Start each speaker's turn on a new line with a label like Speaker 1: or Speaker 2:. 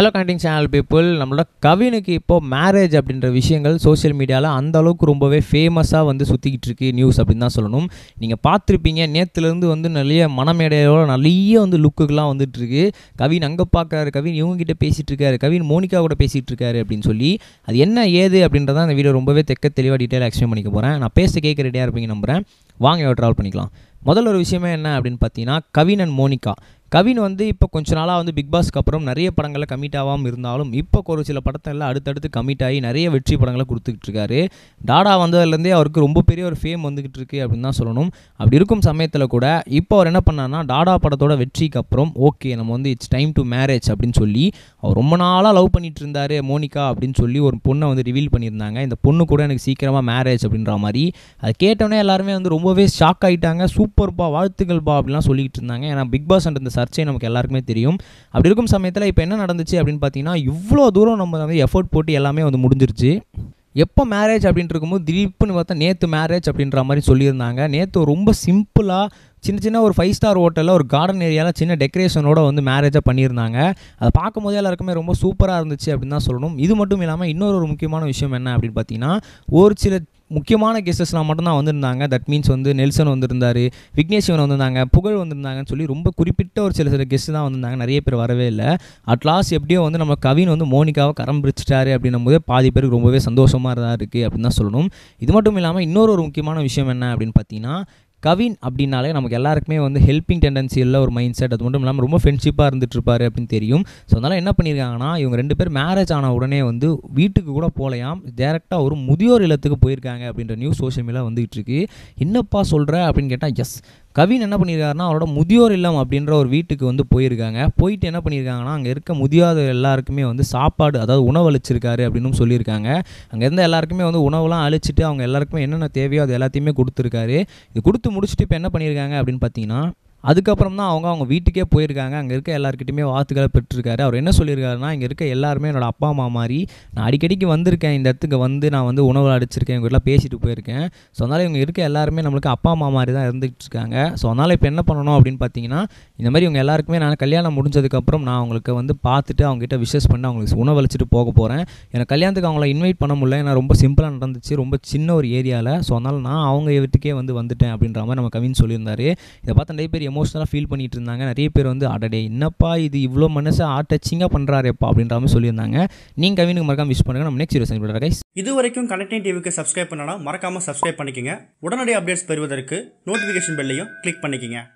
Speaker 1: hello கண்டிங் channel people நம்மளோட கவினுக்கு இப்போது marriage அப்படின்ற விஷயங்கள் சோஷியல் மீடியாவில் அந்த அளவுக்கு ரொம்பவே ஃபேமஸாக வந்து சுற்றிக்கிட்டு இருக்கு நியூஸ் அப்படின்னு தான் சொல்லணும் நீங்கள் பார்த்துருப்பீங்க நேற்றுலேருந்து வந்து நிறைய மனமேடையோட நிறைய வந்து லுக்குக்கெலாம் வந்துட்டுருக்கு கவின் அங்கே பார்க்குறாரு கவின் இவங்ககிட்ட பேசிகிட்டு இருக்காரு கவின் மோனிகா கூட பேசிகிட்டு இருக்காரு அப்படின்னு சொல்லி அது என்ன ஏது அப்படின்றத அந்த வீடியோ ரொம்பவே தெக்க தெளிவாக டீட்டெயில் எக்ஸ்பிளைன் பண்ணிக்க போகிறேன் நான் பேச கேட்க ரெடியாக இருப்பீங்க நம்புகிறேன் வாங்க ட்ராவல் பண்ணிக்கலாம் முதல்ல ஒரு விஷயமே என்ன அப்படின்னு பார்த்தீங்கன்னா கவின் அண்ட் மோனிகா கவின் வந்து இப்போ கொஞ்ச நாளாக வந்து பிக் பாஸ்க்கு அப்புறம் நிறைய படங்களில் கமிட் ஆகாமல் இருந்தாலும் இப்போ ஒரு சில படத்தில் அடுத்தடுத்து கமிட் ஆகி நிறைய வெற்றி படங்களை கொடுத்துக்கிட்டு இருக்காரு டாடா வந்ததுலேருந்தே அவருக்கு ரொம்ப பெரிய ஒரு ஃபேம் வந்துக்கிட்டு இருக்கு அப்படின்னு தான் சொல்லணும் அப்படி இருக்கும் சமயத்தில் கூட இப்போ அவர் என்ன பண்ணார்னா டாடா படத்தோட வெற்றிக்கு அப்புறம் ஓகே நம்ம வந்து இட்ஸ் டைம் டு மேரேஜ் அப்படின்னு சொல்லி அவர் ரொம்ப நாளாக லவ் பண்ணிட்டு இருந்தார் மோனிகா அப்படின்னு சொல்லி ஒரு பொண்ணை வந்து ரிவீல் பண்ணியிருந்தாங்க இந்த பொண்ணு கூட எனக்கு சீக்கிரமாக மேரேஜ் அப்படின்ற மாதிரி அது கேட்டோன்னே எல்லாருமே வந்து ரொம்பவே ஷாக் ஆகிட்டாங்க சூப்பர்ப்பா பா அப்படிலாம் சொல்லிக்கிட்டு இருந்தாங்க ஏன்னா பிக் பாஸ் அண்ட் இந்த சர்ச்சை நமக்கு எல்லாருக்குமே தெரியும் அப்படி இருக்கும் சமயத்தில் இப்போ என்ன நடந்துச்சு அப்படின்னு பார்த்தீங்கன்னா இவ்வளோ தூரம் நம்ம வந்து எஃபர்ட் போட்டு எல்லாமே வந்து முடிஞ்சிருச்சு எப்போ மேரேஜ் அப்படின்ட்டு இருக்கும்போது திடீர்னு பார்த்தா நேற்று மேரேஜ் அப்படின்ற மாதிரி சொல்லியிருந்தாங்க நேற்று ரொம்ப சிம்பிளாக சின்ன சின்ன ஒரு ஃபைவ் ஸ்டார் ஹோட்டலில் ஒரு கார்டன் ஏரியாவில் சின்ன டெக்கரேஷனோட வந்து மேரேஜாக பண்ணியிருந்தாங்க அதை பார்க்கும் போதே எல்லாருக்குமே ரொம்ப சூப்பராக இருந்துச்சு அப்படின்னு தான் சொல்லணும் இது மட்டும் இல்லாமல் இன்னொரு ஒரு முக்கியமான விஷயம் என்ன அப்படின்னு பார்த்தீங்கன்னா ஒரு சில முக்கியமான கெஸ்டஸ்லாம் மட்டும்தான் வந்திருந்தாங்க தட் மீன்ஸ் வந்து நெல்சன் வந்திருந்தார் விக்னேஷ்வன் வந்திருந்தாங்க புகழ் வந்திருந்தாங்கன்னு சொல்லி ரொம்ப குறிப்பிட்ட ஒரு சில சில கெஸ்ட் தான் வந்திருந்தாங்க நிறைய பேர் வரவே இல்லை அட்லாஸ்ட் எப்படியோ வந்து நம்ம கவின் வந்து மோனிகாவை கரம் பிடிச்சிட்டாரு அப்படின்னும் போதே பாதி பேருக்கு ரொம்பவே சந்தோஷமாக தான் இருக்குது அப்படின்னு தான் சொல்லணும் இது மட்டும் இல்லாமல் இன்னொரு ஒரு முக்கியமான விஷயம் என்ன அப்படின்னு பார்த்தீங்கன்னா கவின் அப்படின்னாலே நமக்கு எல்லாருக்குமே வந்து ஹெல்பிங் டெண்டன்சி இல்லை ஒரு மைண்ட் செட் அது மட்டும் இல்லாமல் ரொம்ப ஃப்ரெண்ட்ஷிப்பாக இருந்துட்டு இருப்பாரு அப்படின்னு தெரியும் ஸோ அதனால் என்ன பண்ணியிருக்காங்கன்னா இவங்க ரெண்டு பேர் மேரேஜ் ஆன உடனே வந்து வீட்டுக்கு கூட போகலையாம் டேரெக்டாக ஒரு முதியோர் இல்லத்துக்கு போயிருக்காங்க அப்படின்ற நியூஸ் சோஷியல் மீடியா வந்துகிட்டு இருக்கு என்னப்பா சொல்கிற அப்படின்னு கேட்டால் எஸ் கவின் என்ன பண்ணியிருக்காருன்னா அவரோட முதியோர் இல்லம் அப்படின்ற ஒரு வீட்டுக்கு வந்து போயிருக்காங்க போயிட்டு என்ன பண்ணியிருக்காங்கன்னா அங்கே இருக்க முதியோர் எல்லாருக்குமே வந்து சாப்பாடு அதாவது உணவு அழிச்சிருக்காரு அப்படின்னு சொல்லியிருக்காங்க அங்கே இருந்த எல்லாருக்குமே வந்து உணவுலாம் அழிச்சிட்டு அவங்க எல்லாருக்குமே என்னென்ன தேவையோ அது எல்லாத்தையுமே கொடுத்துருக்காரு இது கொடுத்து முடிச்சுட்டு இப்போ என்ன பண்ணியிருக்காங்க அப்படின்னு பார்த்தீங்கன்னா அதுக்கப்புறம் தான் அவங்க அவங்க வீட்டுக்கே போயிருக்காங்க அங்கே இருக்க எல்லாருக்கிட்டையுமே வாத்துக்களை பெற்றிருக்காரு அவர் என்ன சொல்லியிருக்காருன்னா இங்கே இருக்க எல்லாருமே என்னோடய அப்பா அம்மா மாதிரி நான் அடிக்கடிக்கு வந்திருக்கேன் இந்த இடத்துக்கு வந்து நான் வந்து உணவு அடிச்சிருக்கேன் இவங்ககிட்ட பேசிட்டு போயிருக்கேன் ஸோ அதனால் இவங்க இருக்க எல்லாருமே நம்மளுக்கு அப்பா அம்மா மாதிரி தான் இருந்துகிட்டு இருக்காங்க ஸோ அதனால் இப்போ என்ன பண்ணணும் அப்படின்னு பார்த்தீங்கன்னா இந்த மாதிரி இவங்க எல்லாருக்குமே நான் கல்யாணம் முடிஞ்சதுக்கப்புறம் நான் அவங்களுக்கு வந்து பார்த்துட்டு அவங்ககிட்ட விஷஸ் பண்ணி அவங்களுக்கு உணவு அழைச்சிட்டு போக போகிறேன் எனக்கு கல்யாணத்துக்கு அவங்கள இன்வைட் பண்ண முடியல ஏன்னா ரொம்ப சிம்பிளாக நடந்துச்சு ரொம்ப சின்ன ஒரு ஏரியாவில் ஸோ அதனால் நான் அவங்க வீட்டுக்கே வந்து வந்துட்டேன் அப்படின்ற மாதிரி நம்ம கவின் சொல்லியிருந்தார் இதை பார்த்து நிறைய பேர் எமோஷ்னலாக ஃபீல் பண்ணிகிட்டு இருந்தாங்க நிறைய பேர் வந்து அடடே என்னப்பா இது இவ்வளோ மனசை ஆர்ட் டச்சிங்காக பண்ணுறாருப்பா அப்படின்ற மாதிரி சொல்லியிருந்தாங்க நீங்கள் கவினுக்கு மறக்காம விஷ் பண்ணுங்கள் நம்ம நெக்ஸ்ட் வீடியோ சந்திப்பாரு கைஸ் இது வரைக்கும் கனெக்டிங் டிவிக்கு சப்ஸ்கிரைப் பண்ணனா மறக்காமல் சப்ஸ்கிரைப் பண்ணிக்கங்க உடனடி அப்டேட்ஸ் பெறுவதற்கு நோட்டிஃபிகேஷன் பெல்லையும் கிளிக் பண்ணிக்கங்க